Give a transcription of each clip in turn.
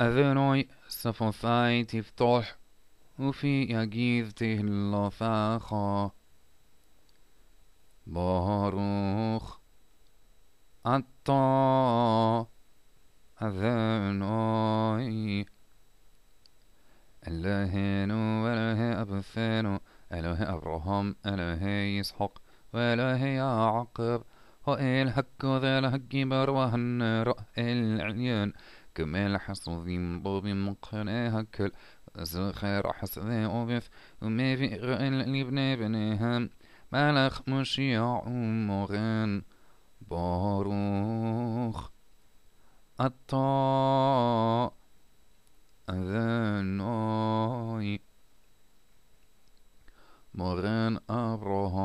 أذنوي سفوثاي تفتح وفي يجيز تهلا فاخا باروخ أطا أذنوي إلهين وإله أبثين إله أبراهام إله يسحق وإله يعقب وإلهك ذا الهك بروهن رأي العليان كمال حصو في مضوب مقراها كل زخير حصذا أوقف وما في غير لبنا بناها ملخ مشيع مغن باروخ الطاء أذناي مغن أبراهام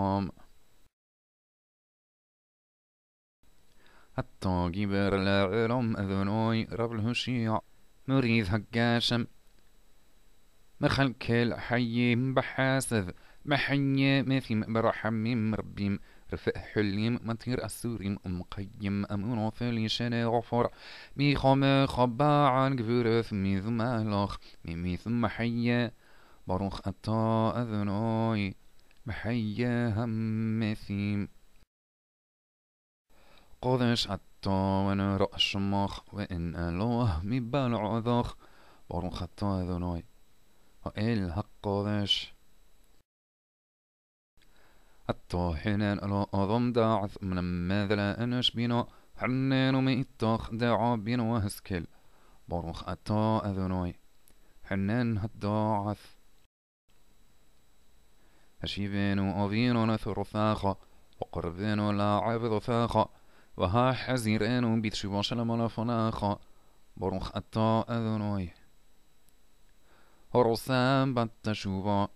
لا علم أذنوي رب الهشيع مريض هقاشم مخلك الحي بحاسد محي مثيم برحم ربيم رفق حليم مطير أسوريم مقيم أمون ثلي شنا غفر مي خم عن كبرث مي ثم لخ مي مي ثم حي بروخ أتا أذنوي محي هم مثيم قدش حتى وأنا رأش مخ وإن الله مبال ذخ برخ حتى أذناي وإل حق قدش حتى حنان ألا أظم داعث من ماذا أنش بنا حنان ميتاخ دعا بنا وهسكل برخ حتى أذناي حنان هدعث أشيبين أوفين نثر فاخا وقربينو لا عبد و ها حزیر اینو بیت شی باشه لما لفناخا بروخ اتا اذنوی هرسان بات شوبا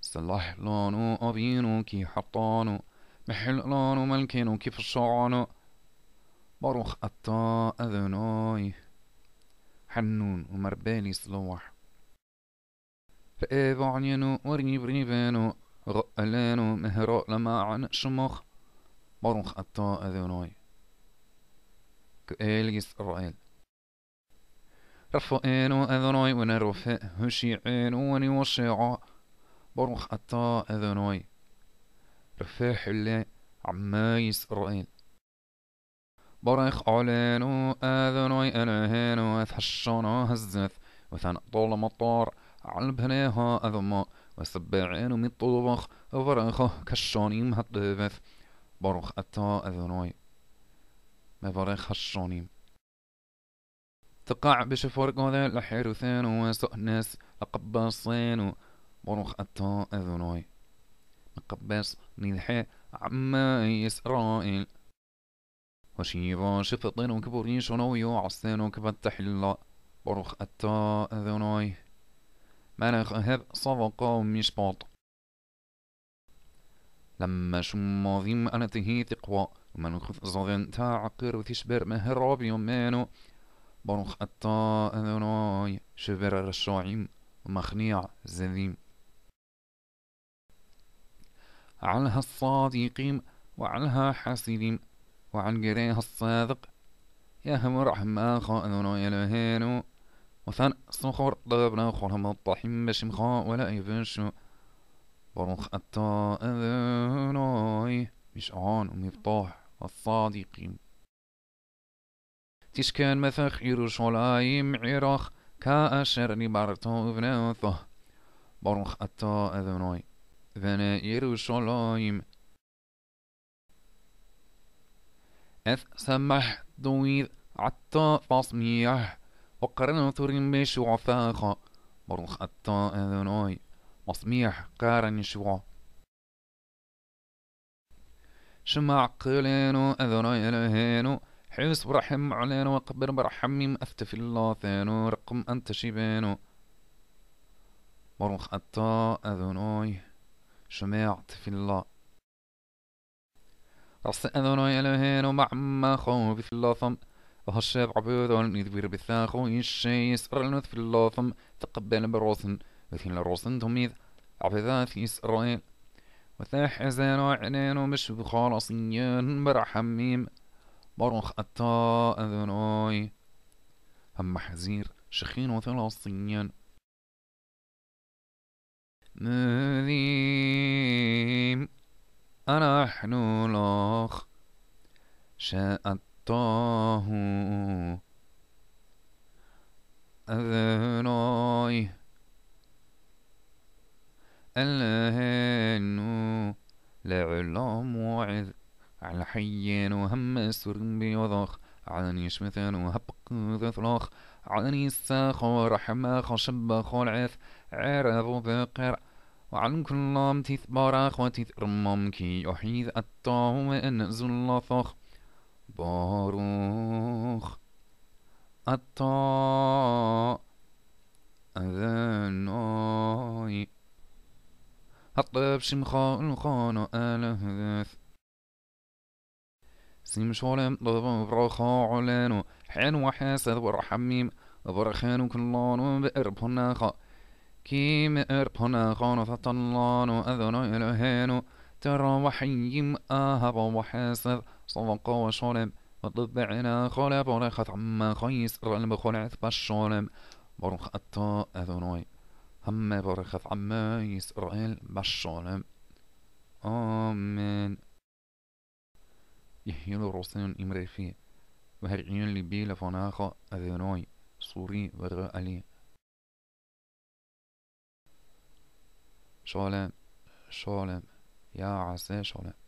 سلاح لانو آبینو كي حطانو محل لانو ملكنو كيف الشعانو بروخ أتا اذنوی حنون ومربالي سلوح رقاب عنينو وريب ريبانو غقلانو مهراء لما عن شمخ morgen attend Adonai. كآل إسرائيل رفعان أذناي ونرفعه و ونوشعا برخ أتا أذناي رفاح الله عما إسرائيل برخ علانو أذناي أنهانو أثحشانا هزث ثان طول مطار علبناها أذما وسبعانو من طبخ وبرخه كشاني مهدفث بروخ اتا atah ما مبارك خشونيم تقع بشفور قوذا لحيروثان وسؤنس لقباصين بروخ أتا أذناي مقباص نذحي عما إسرائيل وشيفا شفطين وكبرين شنويو عصين وكبتح الله بروخ أتا أذناي ملك هب صفقا ومشباط لما شم أنا تهي تقوى ومن خذ تعقر مهر ربي يمانو بروخ أطا أذناي شبر الشعيم ومخنيع زذيم علها الصادقين وعنها حسيم وعن قريها الصادق يا هم رحمة خانونا يلهينو وثان صخور ضربنا خرم الطحيم بشمخاء ولا يفنشو واروم حتى أذناي بشعان ومفتاح الصادقين تشكن مثخ يروشلايم عراق كأشر نبارتو بنوثه باروم حتى أذناي ذنا يروشلايم أث سمح دويد عطا فاصميح وقرن ثرين بشعفاخا باروم حتى أذناي مصميح قارن شوا شمع قلينو أذن لهينو حس برحم علينو وقبر برحمي مأثتف الله ثانو رقم أنت شبينو مرخ أتا أذنوي شمعت في الله رص أذنوي مع ما خوف في الله ثم وهالشاب عبوذون يدبير بثاخو يشي يسر النث في الله ثم تقبل بروثن لروسن الرسن تميث في إسرائيل وثاح زين وعنان ومش بخالصين برحميم برخ أتا أذناي هم حزير شخين وثلاثيان نذيم أنا نحن الأخ شاء الطاهون حيين وهم السرب وضخ عاني شمثان وهبق ذثلاخ عاني الساخ ورحمة خشب خلعث عرض ذقر وعن كل تيث باراخ وتيث رمم كي يحيذ أتاه وأن زلطخ باروخ أتا أذناي الطيب شمخاء الخان آله ذث سيم شولم ضبا برخا علانو حين وحاسد ورحميم برخان كلان بإربنا خا كيم إربنا خان فطلان أذن إلهان ترى وحيم آهب وحاسد صدق وشولم وطبعنا خلاب ورخت عما خيس رلم خلعت بشولم برخ أتا أذنوي هم برخت عما يسرائيل بشولم آمين يحيلو روسين إمرفي وهرعين لبي لفناخ أذنوي صوري ورغ ألي شولم شولم يا عسى شولم